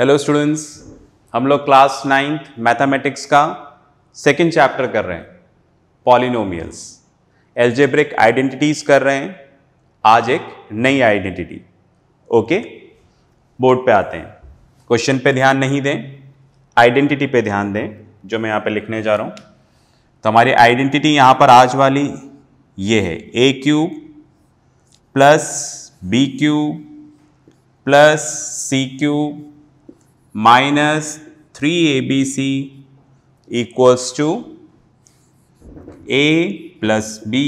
Hello students हम लोग class ninth mathematics का सेकेंड चैप्टर कर रहे हैं पॉलिनोमियल्स एल्जेब्रिक आइडेंटिटीज़ कर रहे हैं आज एक नई आइडेंटिटी ओके बोर्ड पे आते हैं क्वेश्चन पे ध्यान नहीं दें आइडेंटिटी पे ध्यान दें जो मैं यहाँ पे लिखने जा रहा हूँ तो हमारी आइडेंटिटी यहाँ पर आज वाली ये है ए cube plus B cube plus C cube minus 3abc equals to a plus b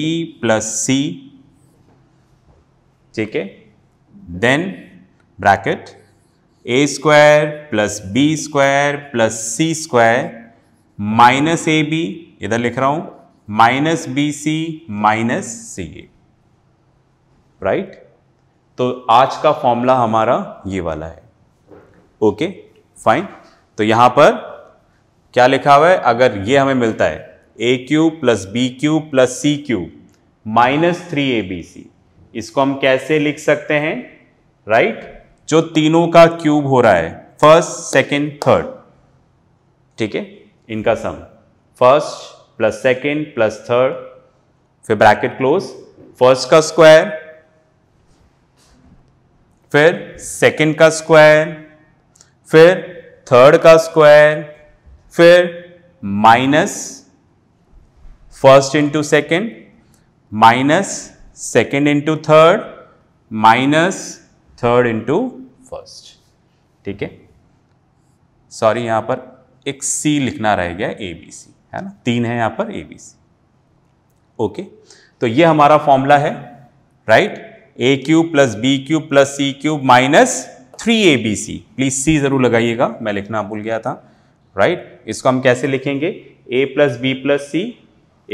plus c ठीक है then bracket A square plus B square plus C square minus A B इधर लिख रहा हूं minus B C minus C A right तो आज का formula हमारा ये वाला है ओके okay? फाइन तो यहां पर क्या लिखा हुआ है अगर ये हमें मिलता है ए cube plus B cube plus C cube minus three A B C इसको हम कैसे लिख सकते हैं राइट right? जो तीनों का क्यूब हो रहा है फर्स्ट सेकेंड थर्ड ठीक है इनका sum first plus second plus third फिर ब्रैकेट क्लोज फर्स्ट का स्क्वायर फिर सेकेंड का स्क्वायर फिर थर्ड का स्क्वायर फिर minus first into second minus second into third minus third into first ठीक है सॉरी यहां पर एक सी लिखना रह गया ए बी सी है ना तीन है यहां पर ए बी सी ओके तो ये हमारा फॉर्मूला है right A cube plus B cube plus C cube minus three A B C please सी जरूर लगाइएगा मैं लिखना भूल गया था राइट right? इसको हम कैसे लिखेंगे A plus B plus C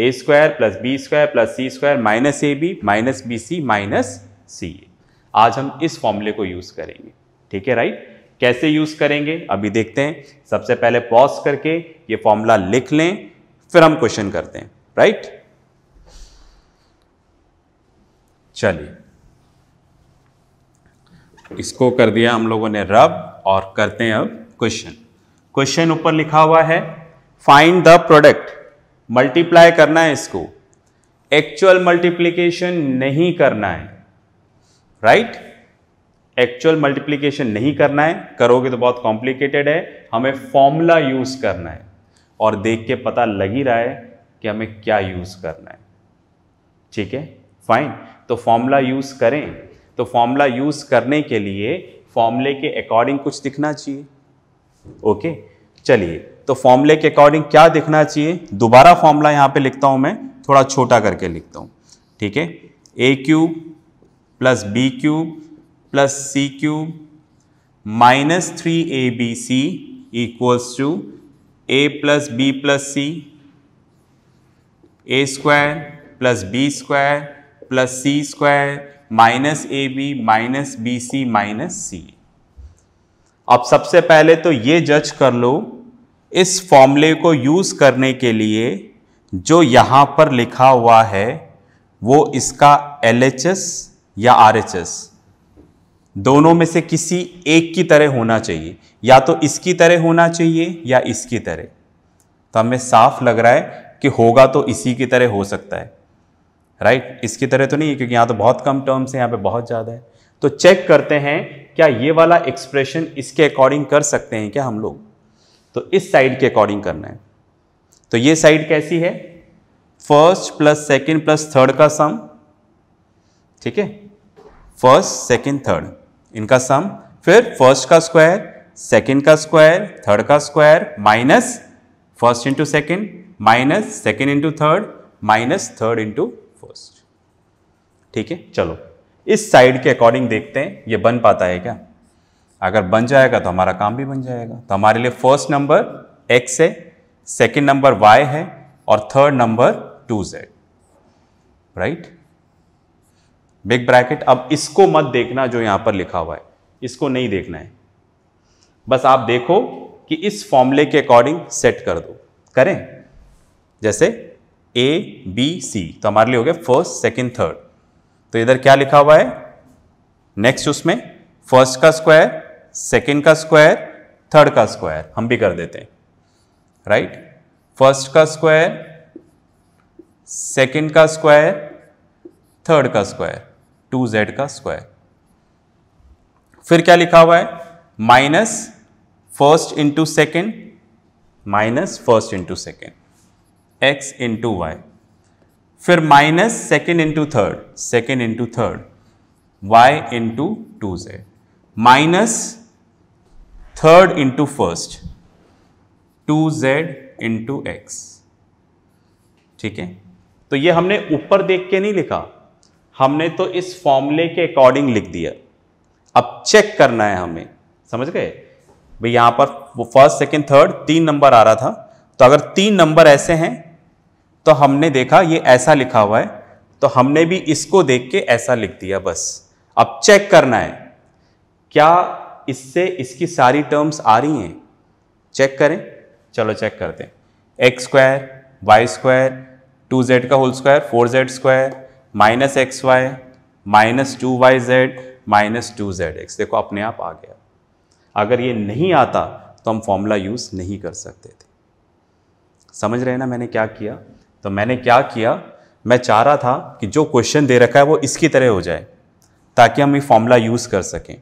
A square plus B square plus C square minus A B minus B C minus C A आज हम इस फॉर्मूले को यूज़ करेंगे ठीक है राइट कैसे यूज़ करेंगे अभी देखते हैं सबसे पहले पॉज करके ये फॉर्मूला लिख लें फिर हम क्वेश्चन करते हैं राइट चलिए इसको कर दिया हम लोगों ने रब और करते हैं अब क्वेश्चन क्वेश्चन ऊपर लिखा हुआ है फाइंड द प्रोडक्ट मल्टीप्लाई करना है इसको एक्चुअल मल्टीप्लीकेशन नहीं करना है राइट एक्चुअल मल्टीप्लीकेशन नहीं करना है करोगे तो बहुत कॉम्प्लिकेटेड है हमें फॉर्मूला यूज़ करना है और देख के पता लग ही रहा है कि हमें क्या यूज़ करना है ठीक है फाइन तो फॉर्मूला यूज़ करें तो फॉर्मूला यूज़ करने के लिए फॉर्मूले के अकॉर्डिंग कुछ दिखना चाहिए ओके चलिए तो फॉर्मूले के अकॉर्डिंग क्या दिखना चाहिए दोबारा फॉर्मूला यहाँ पे लिखता हूँ मैं थोड़ा छोटा करके लिखता हूँ ठीक है ए cube plus B cube plus C cube minus three A B C equals to A plus B plus C A square plus B square plus C square minus A B minus B C minus C अब सबसे पहले तो ये जज कर लो इस फॉर्मूले को यूज़ करने के लिए जो यहाँ पर लिखा हुआ है वो इसका एल या आर दोनों में से किसी एक की तरह होना चाहिए या तो इसकी तरह होना चाहिए या इसकी तरह तो हमें साफ लग रहा है कि होगा तो इसी की तरह हो सकता है राइट इसकी तरह तो नहीं है क्योंकि यहाँ तो बहुत कम टर्म्स हैं यहाँ पे बहुत ज़्यादा है तो चेक करते हैं क्या ये वाला एक्सप्रेशन इसके अकॉर्डिंग कर सकते हैं क्या हम लोग तो इस साइड के अकॉर्डिंग करना है तो ये साइड कैसी है first plus second plus third का सम ठीक है फर्स्ट सेकेंड थर्ड इनका सम फिर फर्स्ट का स्क्वायर सेकेंड का स्क्वायर थर्ड का square minus first into second minus second into third minus third into ठीक है चलो इस साइड के अकॉर्डिंग देखते हैं ये बन पाता है क्या अगर बन जाएगा तो हमारा काम भी बन जाएगा तो हमारे लिए फर्स्ट नंबर एक्स है सेकेंड नंबर वाई है और third number two z right big bracket अब इसको मत देखना जो यहां पर लिखा हुआ है इसको नहीं देखना है बस आप देखो कि इस फॉर्मूले के अकॉर्डिंग सेट कर दो करें जैसे ए बी सी तो हमारे लिए हो गया फर्स्ट सेकेंड थर्ड तो इधर क्या लिखा हुआ है नेक्स्ट उसमें फर्स्ट का स्क्वायर सेकेंड का स्क्वायर थर्ड का स्क्वायर हम भी कर देते हैं राइट फर्स्ट का स्क्वायर सेकेंड का स्क्वायर थर्ड का स्क्वायर टू जेड का स्क्वायर फिर क्या लिखा हुआ है minus first into second minus first into second x into y फिर minus second into third second into third y into two z minus third into first two z into x ठीक है तो ये हमने ऊपर देख के नहीं लिखा हमने तो इस फॉर्मूले के अकॉर्डिंग लिख दिया अब चेक करना है हमें समझ गए भाई यहां पर वो फर्स्ट सेकेंड थर्ड तीन नंबर आ रहा था तो अगर तीन नंबर ऐसे हैं तो हमने देखा ये ऐसा लिखा हुआ है तो हमने भी इसको देख के ऐसा लिख दिया बस अब चेक करना है क्या इससे इसकी सारी टर्म्स आ रही हैं चेक करें चलो चेक करते हैं x square y square two z का whole square four z square minus x y minus two y z minus two z x देखो अपने आप आ गया अगर ये नहीं आता तो हम फॉर्मूला यूज़ नहीं कर सकते थे समझ रहे हैं ना मैंने क्या किया तो मैंने क्या किया मैं चाह रहा था कि जो क्वेश्चन दे रखा है वो इसकी तरह हो जाए ताकि हम ये फॉर्मूला यूज़ कर सकें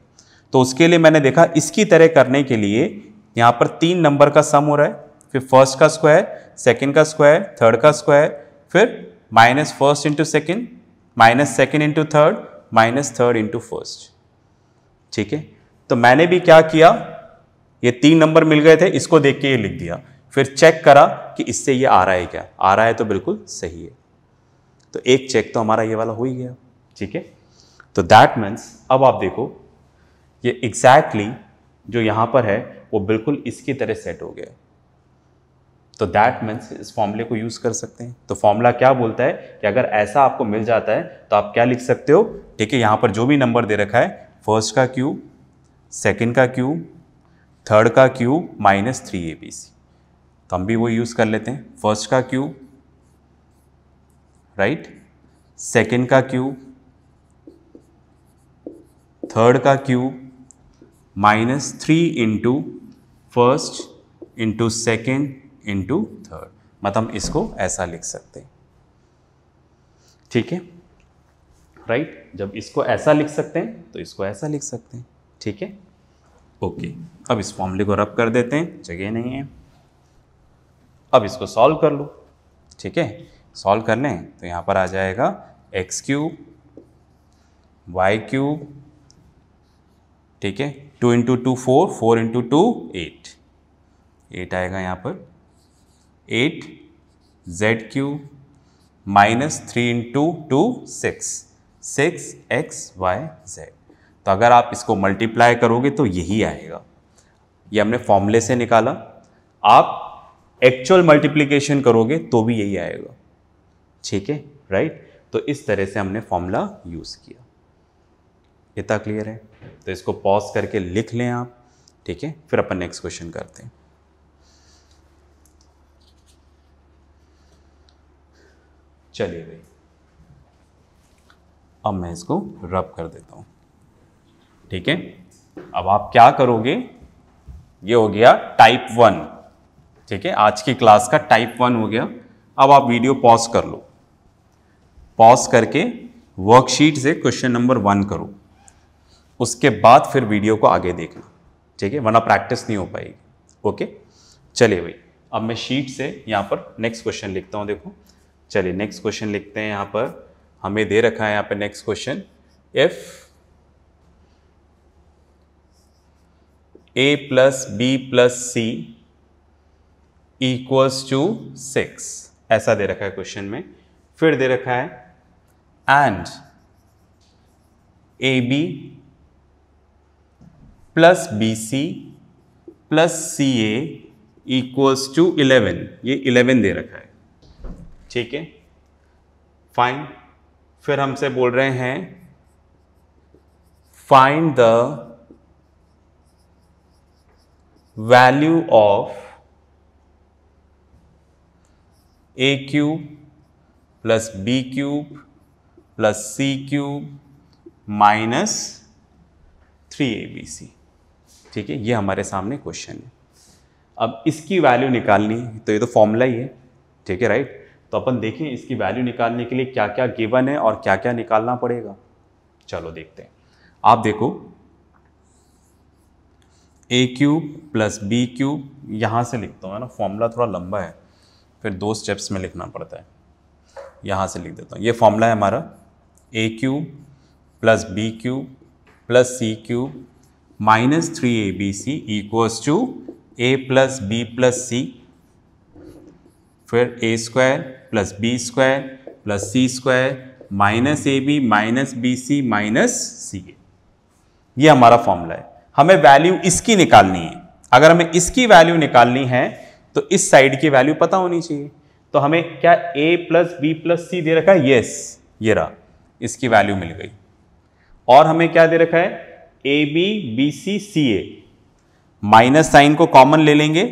तो उसके लिए मैंने देखा इसकी तरह करने के लिए यहाँ पर तीन नंबर का सम हो रहा है फिर फर्स्ट का स्क्वायर सेकेंड का स्क्वायर थर्ड का स्क्वायर फिर minus first into second minus second into third minus third into first ठीक है तो मैंने भी क्या किया ये तीन नंबर मिल गए थे इसको देख के ये लिख दिया फिर चेक करा कि इससे ये आ रहा है क्या आ रहा है तो बिल्कुल सही है तो एक चेक तो हमारा ये वाला हो ही गया ठीक है तो दैट मीन्स अब आप देखो ये एग्जैक्टली exactly जो यहाँ पर है वो बिल्कुल इसकी तरह सेट हो गया तो दैट मीन्स इस फॉर्मूले को यूज़ कर सकते हैं तो फॉर्मूला क्या बोलता है कि अगर ऐसा आपको मिल जाता है तो आप क्या लिख सकते हो ठीक है यहाँ पर जो भी नंबर दे रखा है फर्स्ट का क्यू सेकेंड का क्यू थर्ड का cube minus three A B c तो हम भी वो यूज़ कर लेते हैं फर्स्ट का क्यू राइट सेकेंड का क्यू थर्ड का cube minus three into first into second into third मतलब हम इसको ऐसा लिख सकते हैं ठीक है राइट जब इसको ऐसा लिख सकते हैं तो इसको ऐसा लिख सकते हैं ठीक है ओके अब इस फॉर्मूले को रब कर देते हैं जगह नहीं है अब इसको सॉल्व कर लो ठीक है सॉल्व कर लें तो यहाँ पर आ जाएगा एक्स क्यूब वाई क्यूब ठीक है two into two four four into two eight eight आएगा यहाँ पर eight z cube minus three into two six six x y z तो अगर आप इसको मल्टीप्लाई करोगे तो यही आएगा ये हमने फॉर्मूले से निकाला आप एक्चुअल मल्टीप्लीकेशन करोगे तो भी यही आएगा ठीक है राइट तो इस तरह से हमने फॉर्मूला यूज़ किया इतना क्लियर है तो इसको पॉज करके लिख लें आप ठीक है फिर अपन नेक्स्ट क्वेश्चन करते हैं चलिए भाई अब मैं इसको रब कर देता हूं ठीक है अब आप क्या करोगे ये हो गया टाइप वन ठीक है आज की क्लास का टाइप वन हो गया अब आप वीडियो पॉज कर लो पॉज करके वर्कशीट से क्वेश्चन नंबर वन करो उसके बाद फिर वीडियो को आगे देखना ठीक है वरना प्रैक्टिस नहीं हो पाएगी ओके चलिए भाई अब मैं शीट से यहाँ पर नेक्स्ट क्वेश्चन लिखता हूँ देखो चलिए नेक्स्ट क्वेश्चन लिखते हैं यहाँ पर हमें दे रखा है यहाँ पर next question if a plus B plus C equals to six ऐसा दे रखा है क्वेश्चन में फिर दे रखा है and a b plus b c plus C a equals to eleven ये इलेवन दे रखा है ठीक है फाइन फिर हमसे बोल रहे हैं find the value of a cube plus B cube plus C cube minus three A B C ठीक है ये हमारे सामने क्वेश्चन है अब इसकी वैल्यू निकालनी है तो ये तो फॉर्मूला ही है ठीक है राइट तो अपन देखें इसकी वैल्यू निकालने के लिए क्या क्या गिवन है और क्या क्या निकालना पड़ेगा चलो देखते हैं आप देखो a cube plus B cube यहाँ से लिखता हूँ है ना फॉर्मूला थोड़ा लंबा है फिर दो स्टेप्स में लिखना पड़ता है यहाँ से लिख देता हूँ ये फॉर्मूला है हमारा a cube plus B cube plus C cube minus three A B C equals to A plus B plus c फिर a square plus B square plus C square minus A B minus B C minus C a ये हमारा formula है हमें value इसकी निकालनी है अगर हमें इसकी वैल्यू निकालनी है तो इस साइड की वैल्यू पता होनी चाहिए तो हमें क्या a plus B plus c दे रखा है यस ये रहा इसकी वैल्यू मिल गई और हमें क्या दे रखा है a b b c c a minus sign को कॉमन ले लेंगे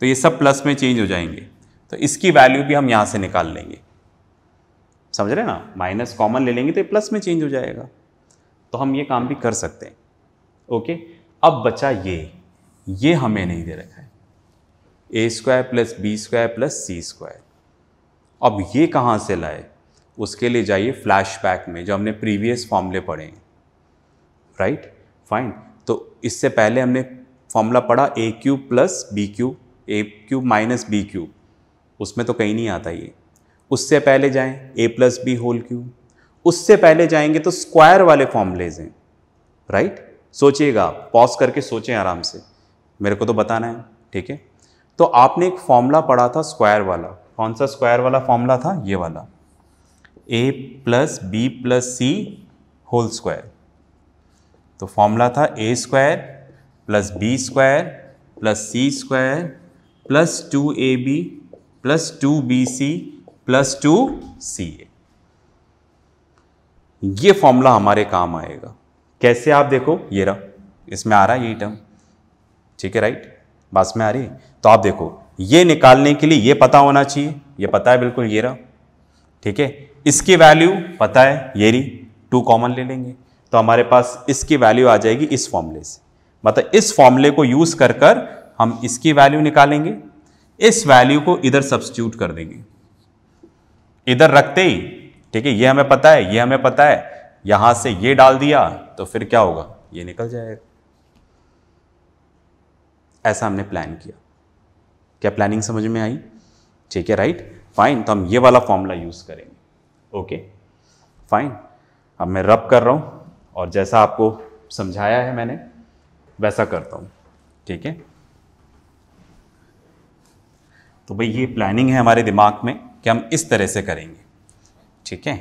तो ये सब प्लस में चेंज हो जाएंगे तो इसकी वैल्यू भी हम यहाँ से निकाल लेंगे समझ रहे ना माइनस कॉमन ले लेंगे तो ये प्लस में चेंज हो जाएगा तो हम ये काम भी कर सकते हैं ओके अब बचा ये ये हमें नहीं दे रखा है a square plus B square plus C square अब ये कहाँ से लाए उसके लिए जाइए फ्लैशबैक में जो हमने प्रीवियस फॉर्मूले पढ़े हैं राइट फाइन तो इससे पहले हमने फॉर्मूला पढ़ा a cube plus B cube a cube minus b cube उसमें तो कहीं नहीं आता ये उससे पहले जाएं a plus b whole cube उससे पहले जाएंगे तो स्क्वायर वाले फॉर्मूलेज हैं राइट सोचिएगा पॉज करके सोचें आराम से मेरे को तो बताना है ठीक है तो आपने एक फॉर्मूला पढ़ा था स्क्वायर वाला कौन सा स्क्वायर वाला फॉर्मूला था ये वाला a plus B plus c whole square तो फॉर्मूला था a square plus B square plus C square plus two a b plus two b c plus two c a ये फॉर्मूला हमारे काम आएगा कैसे आप देखो ये रहा इसमें आ रहा है यही टर्म ठीक है राइट बस में आ रही है तो आप देखो ये निकालने के लिए ये पता होना चाहिए ये पता है बिल्कुल ये रहा ठीक है इसकी वैल्यू पता है ये री टू कॉमन ले लेंगे तो हमारे पास इसकी वैल्यू आ जाएगी इस फॉर्मूले से मतलब इस फॉर्मूले को यूज़ कर कर हम इसकी वैल्यू निकालेंगे इस वैल्यू को इधर सब्सिट्यूट कर देंगे इधर रखते ही ठीक है ये हमें पता है ये हमें पता है यहां से ये डाल दिया तो फिर क्या होगा ये निकल जाएगा ऐसा हमने प्लान किया क्या प्लानिंग समझ में आई ठीक है राइट फाइन तो हम ये वाला फॉर्मूला यूज़ करेंगे ओके फाइन अब मैं रब कर रहा हूँ और जैसा आपको समझाया है मैंने वैसा करता हूँ ठीक है तो भाई ये प्लानिंग है हमारे दिमाग में कि हम इस तरह से करेंगे ठीक है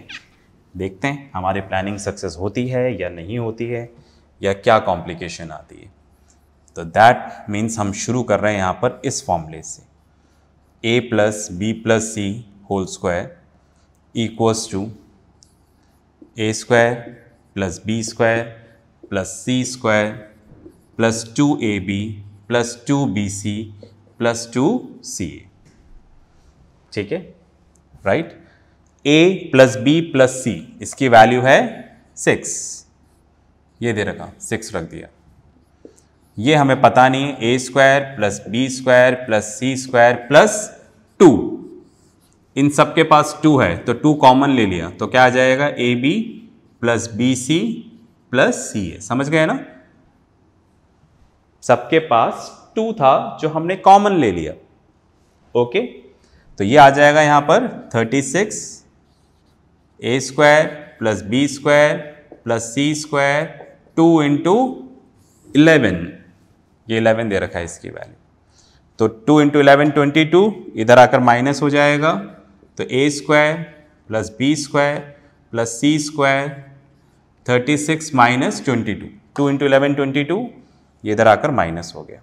देखते हैं हमारी प्लानिंग सक्सेस होती है या नहीं होती है या क्या कॉम्प्लिकेशन आती है तो दैट मीन्स हम शुरू कर रहे हैं यहाँ पर इस फॉर्मूले से a plus B plus c whole square equals to a square plus B square plus C square plus two a b plus two b c plus two c a ठीक है राइट ए प्लस बी प्लस सी इसकी value है six ये दे रखा six रख दिया ये हमें पता नहीं a square plus B square plus C square plus two इन सब के पास टू है तो टू कॉमन ले लिया तो क्या आ जाएगा a b plus b c plus C a समझ गए ना सबके पास टू था जो हमने कॉमन ले लिया ओके तो ये आ जाएगा यहां पर thirty six a square plus B square plus C square two into eleven ये इलेवन दे रखा है इसकी वैल्यू तो two into eleven twenty two इधर आकर माइनस हो जाएगा तो a square plus B square plus C square thirty six minus twenty two two into eleven twenty two ये इधर आकर माइनस हो गया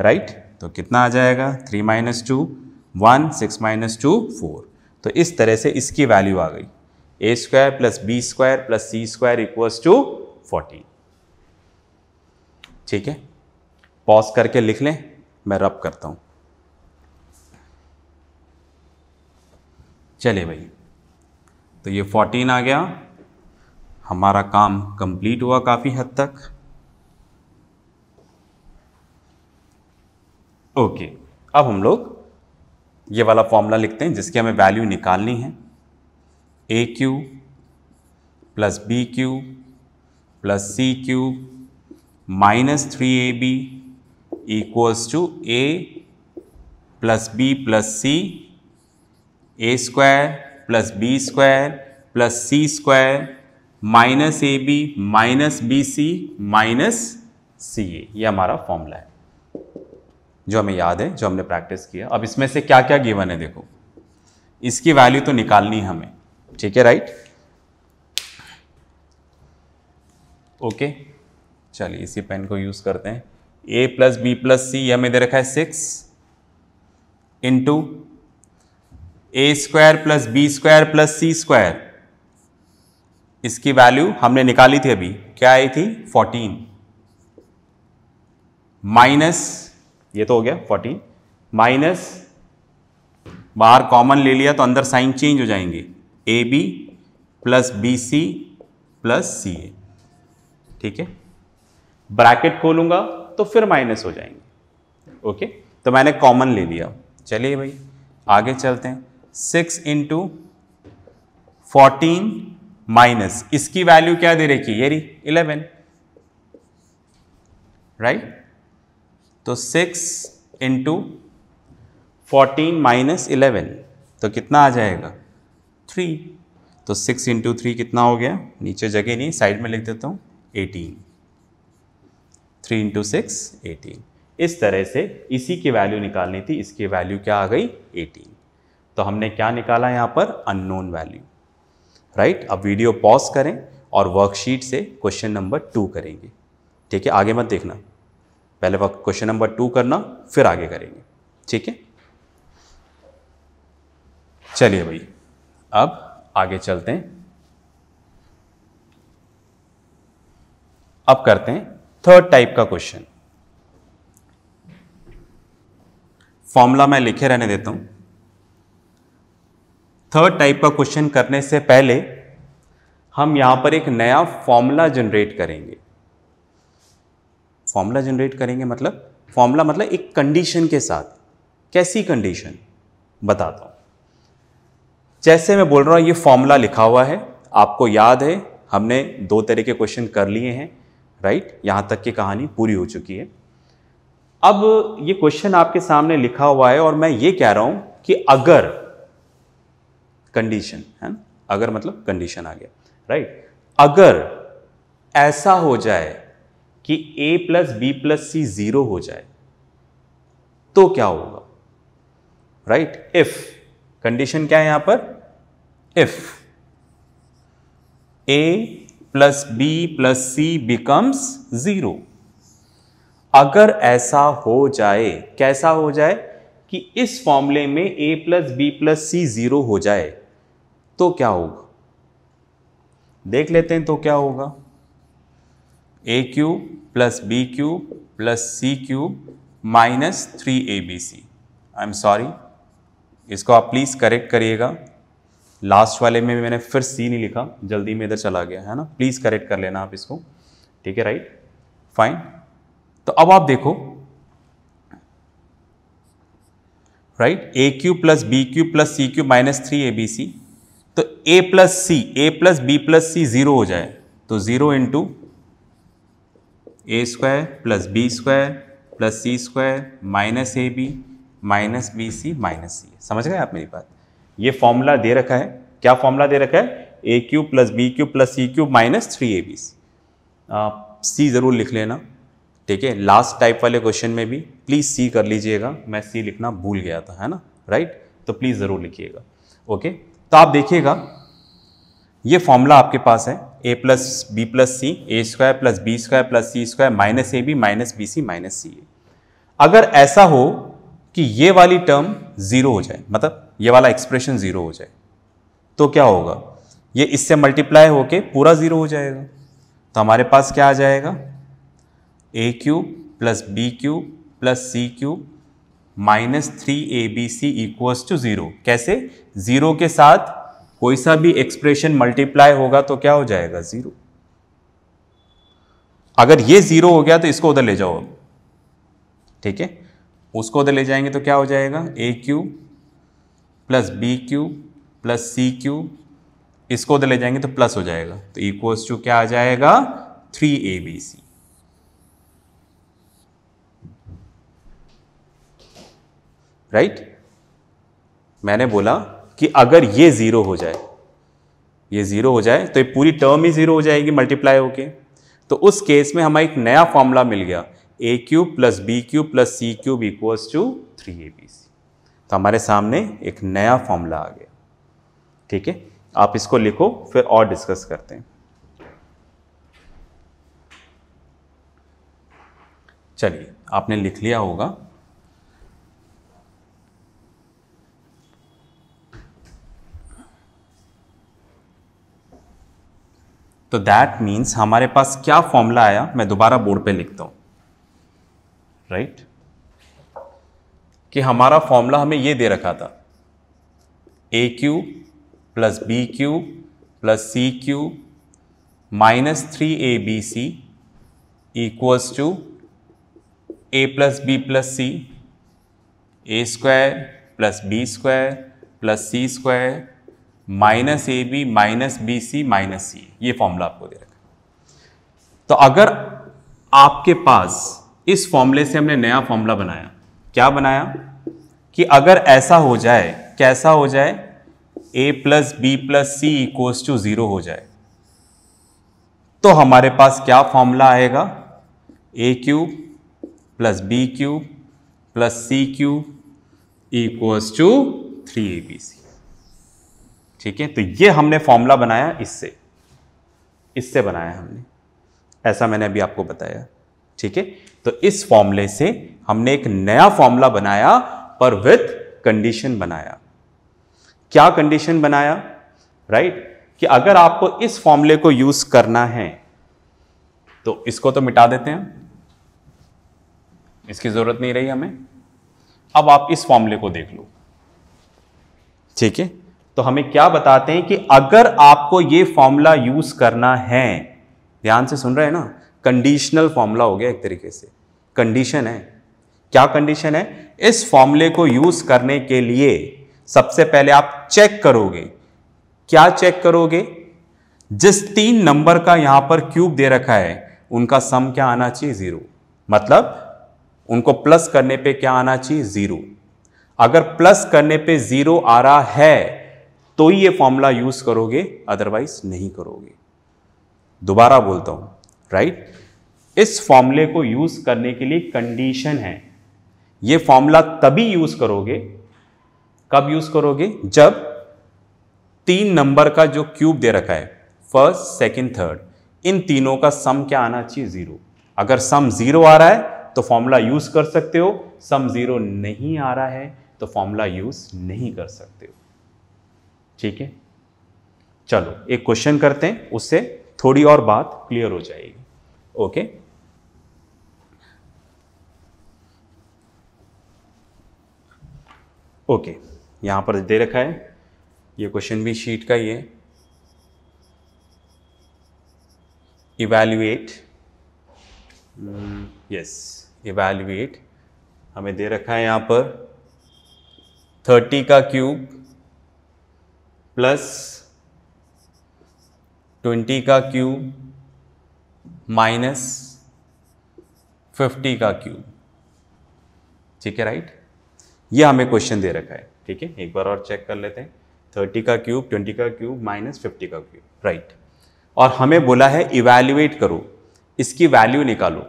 राइट right? तो कितना आ जाएगा three minus two one six minus two four तो इस तरह से इसकी वैल्यू आ गई a square plus B square plus C square equals to fourteen ठीक है पॉज करके लिख लें मैं रब करता हूँ चले भाई तो ये फोर्टीन आ गया हमारा काम कंप्लीट हुआ काफ़ी हद तक ओके अब हम लोग ये वाला फॉर्मूला लिखते हैं जिसकी हमें वैल्यू निकालनी है ए cube plus B cube plus C cube minus three A b equals to A plus B plus C A square plus B square plus C square minus A B minus B C minus C a ये हमारा formula है जो हमें याद है जो हमने practice किया अब इसमें से क्या क्या गिवन है देखो इसकी वैल्यू तो निकालनी है हमें ठीक है राइट ओके okay. चलिए इसी पेन को यूज़ करते हैं a plus B plus c हमें दे रखा है six into a square plus B square plus C square इसकी वैल्यू हमने निकाली थी अभी क्या आई थी फोर्टीन माइनस ये तो हो गया फोर्टीन माइनस बाहर कॉमन ले लिया तो अंदर साइन चेंज हो जाएंगे a b plus b c plus C a ठीक है ब्रैकेट खोलूंगा तो फिर माइनस हो जाएंगे ओके तो मैंने कॉमन ले लिया चलिए भाई आगे चलते हैं सिक्स इंटू फोर्टीन माइनस इसकी वैल्यू क्या दे रखी ये रही इलेवन राइट तो six into fourteen minus eleven तो कितना आ जाएगा थ्री तो सिक्स इंटू थ्री कितना हो गया नीचे जगह नहीं साइड में लिख देता हूँ eighteen three into six eighteen इस तरह से इसी की वैल्यू निकालनी थी इसकी वैल्यू क्या आ गई एटीन तो हमने क्या निकाला यहाँ पर अननोन वैल्यू राइट अब वीडियो पॉज करें और वर्कशीट से क्वेश्चन नंबर टू करेंगे ठीक है आगे मत देखना पहले वक्त क्वेश्चन नंबर टू करना फिर आगे करेंगे ठीक है चलिए भाई अब आगे चलते हैं अब करते हैं थर्ड टाइप का क्वेश्चन फॉर्मूला मैं लिखे रहने देता हूं थर्ड टाइप का क्वेश्चन करने से पहले हम यहां पर एक नया फॉर्मूला जनरेट करेंगे फॉर्मूला जनरेट करेंगे मतलब फॉर्मूला मतलब एक कंडीशन के साथ कैसी कंडीशन बताता हूं जैसे मैं बोल रहा हूं ये फॉर्मूला लिखा हुआ है आपको याद है हमने दो तरह के क्वेश्चन कर लिए हैं राइट यहाँ तक की कहानी पूरी हो चुकी है अब ये क्वेश्चन आपके सामने लिखा हुआ है और मैं ये कह रहा हूँ कि अगर कंडीशन है अगर मतलब कंडीशन आ गया राइट अगर ऐसा हो जाए कि a plus B plus c zero हो जाए तो क्या होगा राइट इफ कंडीशन क्या है यहां पर if a plus B plus c becomes zero अगर ऐसा हो जाए कैसा हो जाए कि इस फॉर्मूले में a plus B plus c zero हो जाए तो क्या होगा देख लेते हैं तो क्या होगा a cube plus B cube plus C cube minus three A B c I am sorry इसको आप प्लीज़ करेक्ट करिएगा लास्ट वाले में भी मैंने फिर सी नहीं लिखा जल्दी में इधर चला गया है ना प्लीज़ करेक्ट कर लेना आप इसको ठीक है राइट फाइन तो अब आप देखो right a cube plus B cube plus C cube minus three A B c तो a plus C a plus B plus c zero हो जाए तो zero into a square plus B square plus C square minus A B minus B C minus c समझ गए आप मेरी बात ये फॉर्मूला दे रखा है क्या फॉर्मूला दे रखा है ए cube plus B cube plus C cube minus three A B c ज़रूर लिख लेना ठीक है लास्ट टाइप वाले क्वेश्चन में भी प्लीज़ सी कर लीजिएगा मैं सी लिखना भूल गया था है ना राइट तो प्लीज़ ज़रूर लिखिएगा ओके तो आप देखिएगा ये फॉर्मूला आपके पास है a plus B plus C A square plus B square plus C square minus A B minus B C minus C a अगर ऐसा हो कि ये वाली टर्म ज़ीरो हो जाए मतलब ये वाला एक्सप्रेशन ज़ीरो हो जाए तो क्या होगा ये इससे मल्टीप्लाई होके पूरा ज़ीरो हो जाएगा तो हमारे पास क्या आ जाएगा a cube plus B cube plus C cube minus three A B C equals to zero कैसे ज़ीरो के साथ कोई सा भी एक्सप्रेशन मल्टीप्लाई होगा तो क्या हो जाएगा ज़ीरो अगर ये ज़ीरो हो गया तो इसको उधर ले जाओ ठीक है उसको उधर तो ले जाएंगे तो क्या हो जाएगा a cube plus B cube plus C cube इसको उधर तो ले जाएंगे तो प्लस हो जाएगा तो इक्वल्स टू क्या आ जाएगा three A B c right मैंने बोला कि अगर ये ज़ीरो हो जाए ये ज़ीरो हो जाए तो ये पूरी टर्म ही ज़ीरो हो जाएगी मल्टीप्लाई होके तो उस केस में हमें एक नया फॉर्मूला मिल गया a cube plus B cube plus C cube equals to three A B c तो हमारे सामने एक नया फॉर्मूला आ गया ठीक है आप इसको लिखो फिर और डिस्कस करते हैं चलिए आपने लिख लिया होगा तो दैट मीन्स हमारे पास क्या फॉर्मूला आया मैं दोबारा बोर्ड पे लिखता हूँ राइट कि हमारा फॉर्मूला हमें ये दे रखा था a cube plus B cube plus C cube minus three A B C equals to A plus B plus C A square plus B square plus C square minus A B minus B C minus c ये formula आपको दे रखा तो अगर आपके पास इस फॉर्मूले से हमने नया फॉर्मूला बनाया क्या बनाया कि अगर ऐसा हो जाए कैसा हो जाए a plus B plus c equals to zero हो जाए तो हमारे पास क्या फॉर्मूला आएगा a cube plus B cube plus C cube equals to three A B C ठीक है तो ये हमने फॉर्मूला बनाया इससे इससे बनाया हमने ऐसा मैंने अभी आपको बताया ठीक है तो इस फॉर्मूले से हमने एक नया फॉर्मूला बनाया पर विथ कंडीशन बनाया क्या कंडीशन बनाया राइट right? कि अगर आपको इस फॉर्मूले को यूज करना है तो इसको तो मिटा देते हैं इसकी जरूरत नहीं रही हमें अब आप इस फॉर्मूले को देख लो ठीक है तो हमें क्या बताते हैं कि अगर आपको यह फॉर्मूला यूज करना है ध्यान से सुन रहे हैं ना कंडीशनल फॉर्मूला हो गया एक तरीके से कंडीशन है क्या कंडीशन है इस फॉर्मूले को यूज करने के लिए सबसे पहले आप चेक करोगे क्या चेक करोगे जिस तीन नंबर का यहां पर क्यूब दे रखा है उनका सम क्या आना चाहिए जीरो मतलब उनको प्लस करने पे क्या आना चाहिए जीरो अगर प्लस करने पे जीरो आ रहा है तो ही ये फॉर्मूला यूज करोगे अदरवाइज नहीं करोगे दोबारा बोलता हूं राइट इस फॉर्मूले को यूज़ करने के लिए कंडीशन है यह फॉर्मूला तभी यूज़ करोगे कब यूज़ करोगे जब तीन नंबर का जो क्यूब दे रखा है फर्स्ट सेकंड थर्ड इन तीनों का सम क्या आना चाहिए ज़ीरो अगर सम ज़ीरो आ रहा है तो फॉर्मूला यूज़ कर सकते हो सम ज़ीरो नहीं आ रहा है तो फॉर्मूला यूज़ नहीं कर सकते हो ठीक है चलो एक क्वेश्चन करते हैं उससे थोड़ी और बात क्लियर हो जाएगी ओके ओके यहाँ पर दे रखा है ये क्वेश्चन भी शीट का ही है इवेल्युएट यस इवेल्युएट हमें दे रखा है यहाँ पर थर्टी का क्यूब प्लस ट्वेंटी का क्यूब माइनस फिफ्टी का क्यूब ठीक है राइट ये हमें क्वेश्चन दे रखा है ठीक है एक बार और चेक कर लेते हैं थर्टी का क्यूब ट्वेंटी का क्यूब माइनस फिफ्टी का क्यूब राइट और हमें बोला है इवेल्युएट करो इसकी वैल्यू निकालो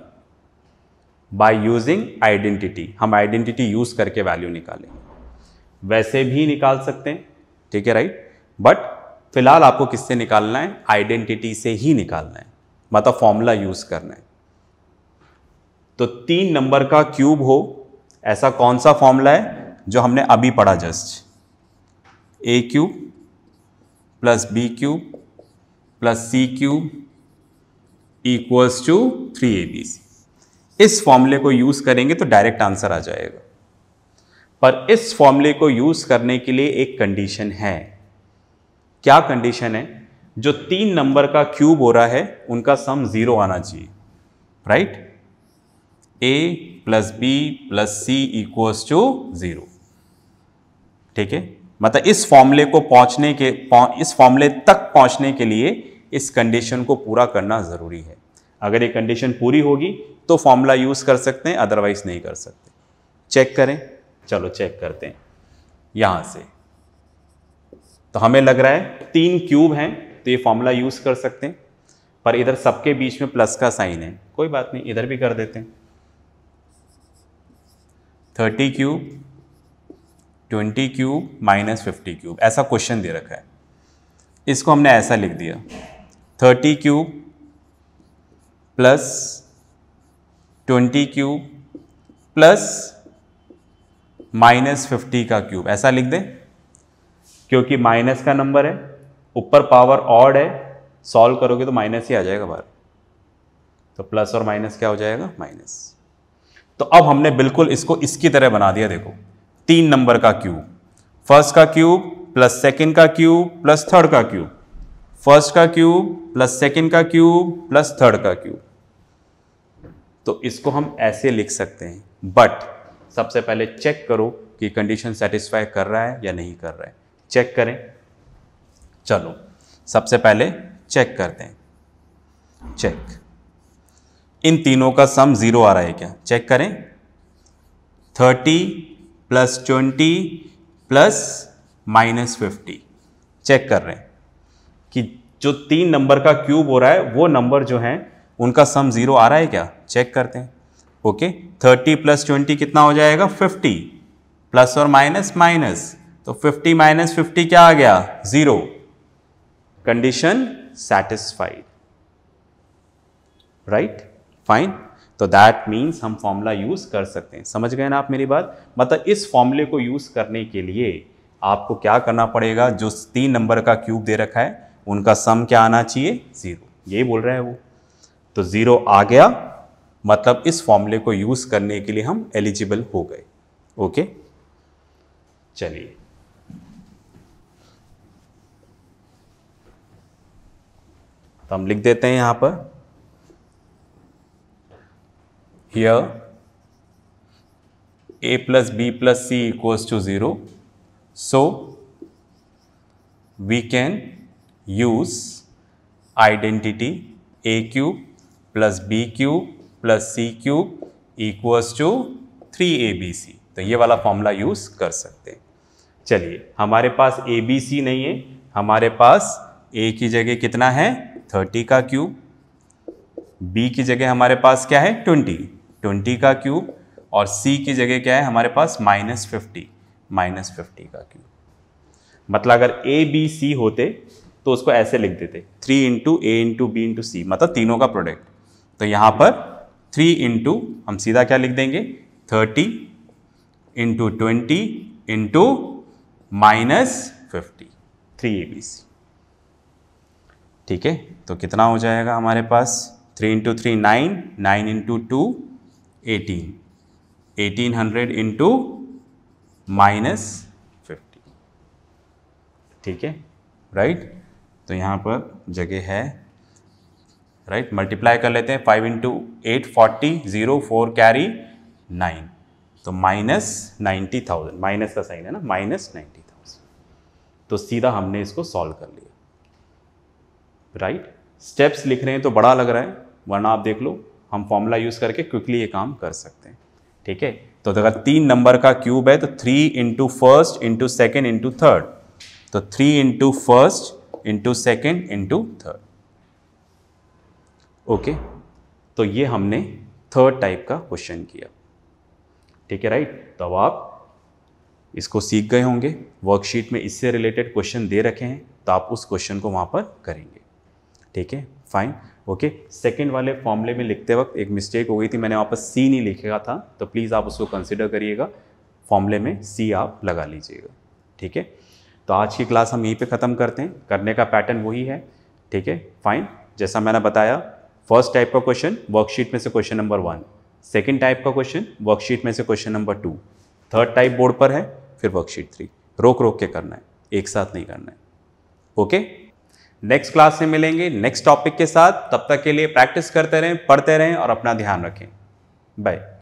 बाय यूजिंग आइडेंटिटी हम आइडेंटिटी यूज़ करके वैल्यू निकालें वैसे भी निकाल सकते हैं ठीक है राइट बट फिलहाल आपको किससे निकालना है आइडेंटिटी से ही निकालना है मतलब फॉर्मूला यूज़ करना है तो तीन नंबर का क्यूब हो ऐसा कौन सा फॉर्मूला है जो हमने अभी पढ़ा just A cube plus B cube plus C cube equals to three A B C इस फॉर्मूले को यूज़ करेंगे तो डायरेक्ट आंसर आ जाएगा पर इस फॉर्मूले को यूज़ करने के लिए एक कंडीशन है क्या कंडीशन है जो तीन नंबर का क्यूब हो रहा है उनका सम ज़ीरो आना चाहिए right A plus B plus C equals to zero ठीक है मतलब इस फॉर्मूले को पहुंचने के इस फॉर्मूले तक पहुंचने के लिए इस कंडीशन को पूरा करना ज़रूरी है अगर ये कंडीशन पूरी होगी तो फॉर्मूला यूज़ कर सकते हैं अदरवाइज नहीं कर सकते चेक करें चलो चेक करते हैं यहां से तो हमें लग रहा है तीन क्यूब हैं तो ये फॉर्मूला यूज़ कर सकते हैं पर इधर सबके बीच में प्लस का साइन है कोई बात नहीं इधर भी कर देते हैं thirty cube twenty cube minus fifty cube ऐसा क्वेश्चन दे रखा है इसको हमने ऐसा लिख दिया thirty cube plus twenty cube plus minus fifty का क्यूब ऐसा लिख दें क्योंकि माइनस का नंबर है ऊपर पावर ऑड है सॉल्व करोगे तो माइनस ही आ जाएगा बाहर तो प्लस और माइनस क्या हो जाएगा माइनस तो अब हमने बिल्कुल इसको इसकी तरह बना दिया देखो तीन नंबर का क्यूब फर्स्ट का क्यूब प्लस सेकेंड का क्यूब प्लस थर्ड का क्यूब फर्स्ट का क्यूब प्लस सेकेंड का क्यूब प्लस थर्ड का क्यूब तो इसको हम ऐसे लिख सकते हैं बट सबसे पहले चेक करो कि कंडीशन सेटिस्फाई कर रहा है या नहीं कर रहा है चेक करें चलो सबसे पहले चेक करते हैं चेक इन तीनों का सम ज़ीरो आ रहा है क्या चेक करें thirty plus twenty plus minus fifty check कर रहे हैं कि जो तीन नंबर का क्यूब हो रहा है वो नंबर जो है उनका सम ज़ीरो आ रहा है क्या चेक करते हैं ओके थर्टी प्लस ट्वेंटी कितना हो जाएगा फिफ्टी प्लस और माइनस माइनस तो फिफ्टी माइनस फिफ्टी क्या आ गया zero condition right right fine तो दैट मीन्स हम फॉर्मूला यूज़ कर सकते हैं समझ गए ना आप मेरी बात मतलब इस फॉर्मूले को यूज़ करने के लिए आपको क्या करना पड़ेगा जो तीन नंबर का क्यूब दे रखा है उनका सम क्या आना चाहिए ज़ीरो यही बोल रहा है वो तो ज़ीरो आ गया मतलब इस फॉर्मूले को यूज़ करने के लिए हम एलिजिबल हो गए ओके चलिए तो हम लिख देते हैं यहाँ पर here a plus b plus c equals to 0. So, we can use identity a cube plus b cube plus c cube equals to 3abc. तो ये वाला फॉर्मूला यूज़ कर सकते हैं चलिए हमारे पास ए बी सी नहीं है हमारे पास ए की जगह कितना है थर्टी का क्यूब बी की जगह हमारे पास क्या है ट्वेंटी ट्वेंटी का क्यूब और सी की जगह क्या है हमारे पास माइनस फिफ्टी माइनस फिफ्टी का क्यूब मतलब अगर ए बी सी होते तो उसको ऐसे लिख देते three into A into B into C मतलब तीनों का प्रोडक्ट तो यहाँ पर थ्री इंटू हम सीधा क्या लिख देंगे thirty into twenty into minus fifty three A B C ठीक है तो कितना हो जाएगा हमारे पास three into three nine nine into two eighteen eighteen hundred into minus fifty ठीक है राइट तो यहाँ पर जगह है राइट right? मल्टीप्लाई कर लेते हैं five into eight forty zero four carry nine तो माइनस नाइन्टी थाउजेंड माइनस का साइन है ना माइनस नाइन्टी थाउजेंड तो सीधा हमने इसको सॉल्व कर लिया राइट right? स्टेप्स लिख रहे हैं तो बड़ा लग रहा है वरना आप देख लो हम फॉर्मूला यूज़ करके क्विकली ये काम कर सकते हैं ठीक है तो अगर तीन नंबर का क्यूब है तो three into first into second into third तो three into first into second into third okay तो ये हमने थर्ड टाइप का क्वेश्चन किया ठीक है राइट तो अब आप इसको सीख गए होंगे वर्कशीट में इससे रिलेटेड क्वेश्चन दे रखे हैं तो आप उस क्वेश्चन को वहाँ पर करेंगे ठीक है फाइन ओके सेकंड वाले फॉर्मूले में लिखते वक्त एक मिस्टेक हो गई थी मैंने वहाँ पर सी नहीं लिखेगा था तो प्लीज़ आप उसको कंसिडर करिएगा फॉर्मूले में सी आप लगा लीजिएगा ठीक है तो आज की क्लास हम यहीं पे ख़त्म करते हैं करने का पैटर्न वही है ठीक है फाइन जैसा मैंने बताया फर्स्ट टाइप का क्वेश्चन वर्कशीट में से question number one second type का क्वेश्चन वर्कशीट में से question number two third type board पर है फिर वर्कशीट थ्री रोक रोक के करना है एक साथ नहीं करना है ओके नेक्स्ट क्लास में मिलेंगे नेक्स्ट टॉपिक के साथ तब तक के लिए प्रैक्टिस करते रहें पढ़ते रहें और अपना ध्यान रखें बाय